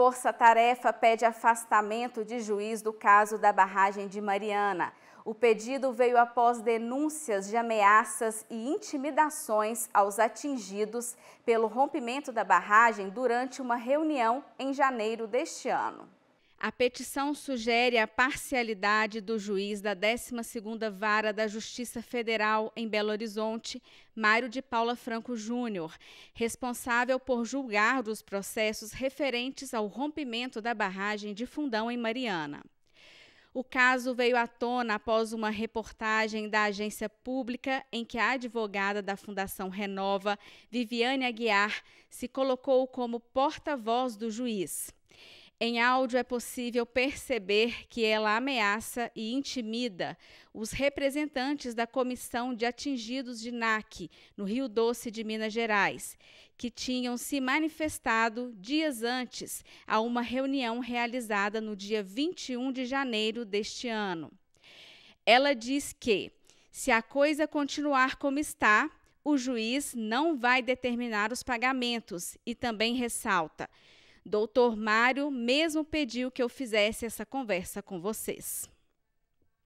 Força-tarefa pede afastamento de juiz do caso da barragem de Mariana. O pedido veio após denúncias de ameaças e intimidações aos atingidos pelo rompimento da barragem durante uma reunião em janeiro deste ano. A petição sugere a parcialidade do juiz da 12ª Vara da Justiça Federal em Belo Horizonte, Mário de Paula Franco Júnior, responsável por julgar os processos referentes ao rompimento da barragem de Fundão em Mariana. O caso veio à tona após uma reportagem da agência pública em que a advogada da Fundação Renova, Viviane Aguiar, se colocou como porta-voz do juiz. Em áudio é possível perceber que ela ameaça e intimida os representantes da Comissão de Atingidos de NAC, no Rio Doce de Minas Gerais, que tinham se manifestado dias antes a uma reunião realizada no dia 21 de janeiro deste ano. Ela diz que, se a coisa continuar como está, o juiz não vai determinar os pagamentos e também ressalta Doutor Mário mesmo pediu que eu fizesse essa conversa com vocês.